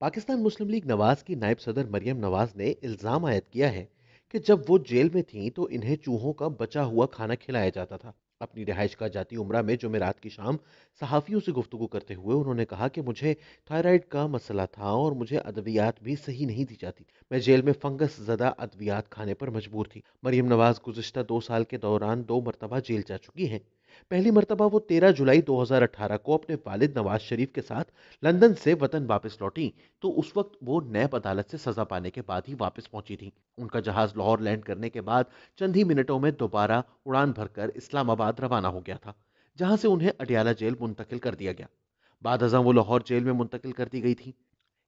पाकिस्तान मुस्लिम league Nawaz की नायब सदर मरियम नवाज ने इल्ज़ाम आयद किया है कि जब वो जेल में थीं तो इन्हें चूहों का बचा हुआ खाना खिलाया जाता था अपनी रिहाइश का जाती उम्र में जुमेरात की शाम सहाफ़ियों से गुफ्तु करते हुए उन्होंने कहा कि मुझे थायराइड का मसला था और मुझे अद्वियात भी सही नहीं दी जाती मैं जेल में फंगस ज़दा अद्वियात खाने पर मजबूर थी मरीम नवाज गुजशत दो साल के दौरान दो मरतबा जेल जा चुकी हैं पहली मरतबा वो 13 जुलाई 2018 को अपने वालिद नवाज शरीफ के साथ लंदन से वतन वापस लौटी तो उस वक्त वो नैब अदालत से सजा पाने के बाद ही वापस पहुंची थी उनका जहाज लाहौर लैंड करने के बाद चंद ही मिनटों में दोबारा उड़ान भरकर इस्लामाबाद रवाना हो गया था जहां से उन्हें अडियाला जेल मुंतकिल कर दिया गया बाद वो लाहौर जेल में मुंतकिल कर दी गई थी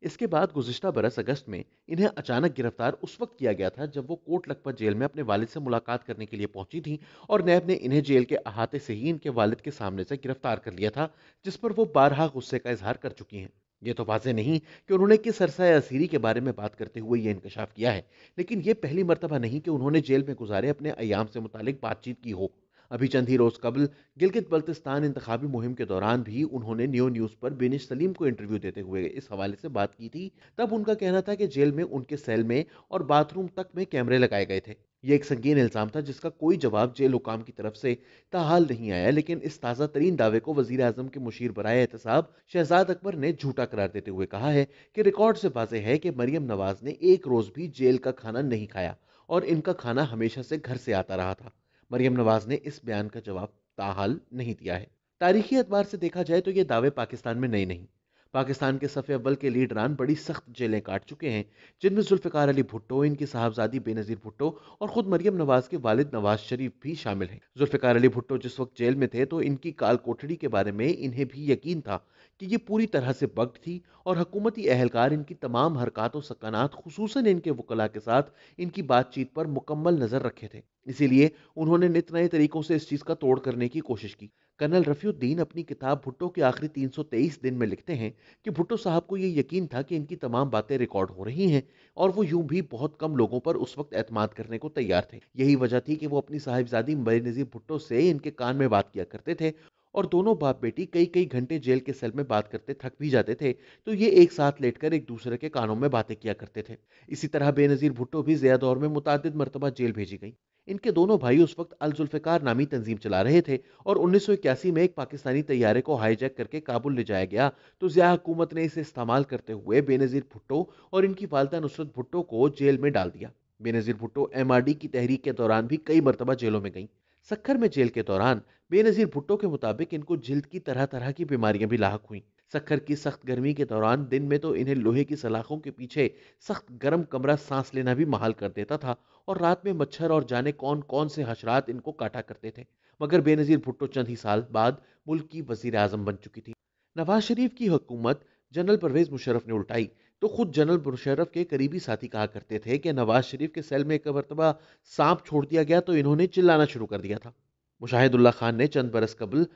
इसके बाद गुजशत बरस अगस्त में इन्हें अचानक गिरफ्तार उस वक्त किया गया था जब वो कोट लखपत जेल में अपने वालिद से मुलाकात करने के लिए पहुंची थी और नैब ने इन्हें जेल के अहाते से ही इनके वालिद के सामने से गिरफ्तार कर लिया था जिस पर वो बारहा गुस्से का इजहार कर चुकी हैं ये तो वाजह नहीं कि उन्होंने किस अरसा असीरी के बारे में बात करते हुए ये इंकशाफ किया है लेकिन ये पहली मरतबा नहीं कि उन्होंने जेल में गुजारे अपने अयाम से मुतल बातचीत की हो अभी चंद ही रोज़ कबल गिलगित बल्तिस्तान इंतबी मुहिम के दौरान भी उन्होंने न्यू न्यूज़ पर बेनिश सलीम को इंटरव्यू देते हुए इस हवाले से बात की थी तब उनका कहना था कि जेल में उनके सेल में और बाथरूम तक में कैमरे लगाए गए थे ये एक संगीन इल्ज़ाम था जिसका कोई जवाब जेल हुकाम की तरफ से ताहाल नहीं आया लेकिन इस ताज़ा तरीन दावे को वजीर अजम के मुशीर बरए एहत शहजाद अकबर ने झूठा करार देते हुए कहा है कि रिकॉर्ड से बाजे है कि मरियम नवाज ने एक रोज़ भी जेल का खाना नहीं खाया और इनका खाना हमेशा से घर से आता रहा था मरियम नवाज ने इस बयान का जवाब ताहाल नहीं दिया है तारीखी अतबार से देखा जाए तो ये दावे पाकिस्तान में नए नहीं पाकिस्तान के सफे अव्वल के लीडरान बड़ी सख्त जेलें काट चुके हैं जिनमें जुल्फ़िकार अली भुट्टो इनकी साहबजादी बेनज़ीर भुट्टो और ख़ुद मरियम नवाज़ के वालिद नवाज शरीफ भी शामिल हैं जुल्फ़िकार अली भुट्टो जिस वक्त जेल में थे तो इनकी काल कोठड़ी के बारे में इन्हें भी यकीन था कि ये पूरी तरह से बग्ड थी और हकूमती अहलकार इनकी तमाम हरकत व सकानात खसूस इनके वकला के साथ इनकी बातचीत पर मुकम्मल नज़र रखे थे इसीलिए उन्होंने नित नए तरीकों से इस चीज़ का तोड़ करने की कोशिश की कर्नल रफ़ीउद्दीन अपनी किताब भुट्टो के आखिरी 323 दिन में लिखते हैं कि भुट्टो साहब को ये यकीन था कि इनकी तमाम बातें रिकॉर्ड हो रही हैं और वो यूं भी बहुत कम लोगों पर उस वक्त एतमाद करने को तैयार थे यही वजह थी कि वो अपनी साहिबजादी मरी नजीर भुट्टो से इनके कान में बात किया करते थे और दोनों बाप बेटी कई कई घंटे जेल के सेल में बात करते थक भी जाते थे तो ये एक साथ लेटकर एक दूसरे के कानों में बातें किया करते थे इसी तरह बेनज़ीर भुट्टो भी जया दौर में मुतद मरतबा जेल भेजी गई इनके दोनों भाई उस वक्त अल जुल्फ़िकार नामी तंजीम चला रहे थे और इक्यासी में एक पाकिस्तानी तैयारे को हाईजैक करके काबुल ले जाया गया तो ज़िया हुकूमत ने इसे इस्तेमाल करते हुए बेनज़ीर भुट्टो और इनकी वालदा नुसरत भुट्टो को जेल में डाल दिया बेनज़ीर भुट्टो डी की तहरीक के दौरान भी कई मरतबा जेलों में गईं सक्खर में जेल के दौरान बेनज़ीर भुट्टो के मुताबिक इनको जिल्द की तरह तरह की बीमारियाँ भी लाक हुई सखर की सख्त गर्मी के दौरान दिन में तो इन्हें लोहे की सलाखों के पीछे सख्त गर्म कमरा सांस लेना भी महाल कर देता था और रात में मच्छर और जाने कौन कौन से हशरात इनको काटा करते थे मगर बेनज़ीर भुट्टो चंद ही साल बाद मुल्क की वजीर आजम बन चुकी थी नवाज शरीफ की हुकूमत जनरल परवेज मुशरफ ने उल्टाई तो खुद जनरल मुशरफ के करीबी साथी कहा करते थे कि नवाज शरीफ के सेल में एक मरतबा सांप छोड़ दिया गया तो इन्होंने चिल्लाना शुरू कर दिया था मुशाहिदुल्ला खान ने चंद बरस कबल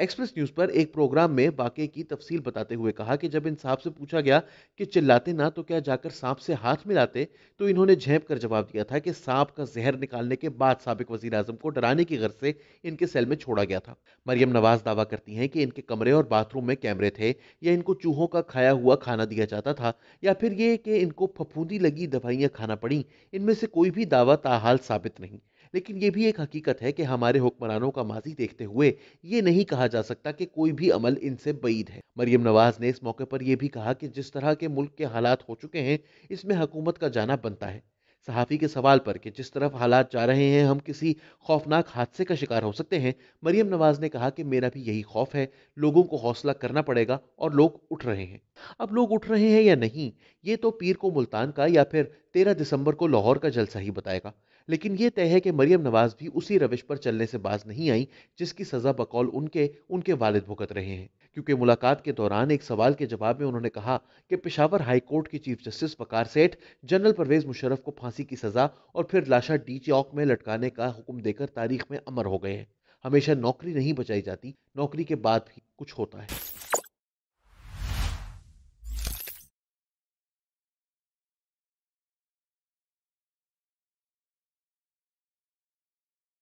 एक्सप्रेस न्यूज पर एक प्रोग्राम में बाक़े की तफसील बताते हुए कहा कि जब इन साहब से पूछा गया कि चिल्लाते ना तो क्या जाकर सांप से हाथ मिलाते तो इन्होंने झेप कर जवाब दिया था कि सांप का जहर निकालने के बाद सबक वजीर आजम को डराने की गर्ज से इनके सेल में छोड़ा गया था मरियम नवाज दावा करती हैं कि इनके कमरे और बाथरूम में कैमरे थे या इनको चूहों का खाया हुआ खाना दिया जाता था या फिर ये कि इनको फफूंदी लगी दवाइयाँ खाना पड़ी इनमें से कोई भी दावा ताहाल साबित नहीं लेकिन ये भी एक हकीकत है कि हमारे हुक्मरानों का माजी देखते हुए ये नहीं कहा जा सकता कि कोई भी अमल इनसे बईद है मरियम नवाज ने इस मौके पर यह भी कहा कि जिस तरह के मुल्क के हालात हो चुके हैं इसमें हकूमत का जाना बनता है सहाफ़ी के सवाल पर कि जिस तरफ हालात जा रहे हैं हम किसी खौफनाक हादसे का शिकार हो सकते हैं मरियम नवाज ने कहा कि मेरा भी यही खौफ है लोगों को हौसला करना पड़ेगा और लोग उठ रहे हैं अब लोग उठ रहे हैं या नहीं ये तो पीर को मुल्तान का या फिर तेरह दिसंबर को लाहौर का जलसा ही बताएगा लेकिन ये तय है कि मरियम नवाज भी उसी रविश पर चलने से बाज नहीं आई जिसकी सजा बकौल उनके उनके वालिद भुगत रहे हैं क्योंकि मुलाकात के दौरान एक सवाल के जवाब में उन्होंने कहा कि पिशावर हाई कोर्ट के chief justice Waqar Seth general Parvez Musharraf को फांसी की सजा और फिर लाशा डी चौक में लटकाने का हुक्म देकर तारीख में अमर हो गए हैं हमेशा नौकरी नहीं बचाई जाती नौकरी के बाद भी कुछ होता है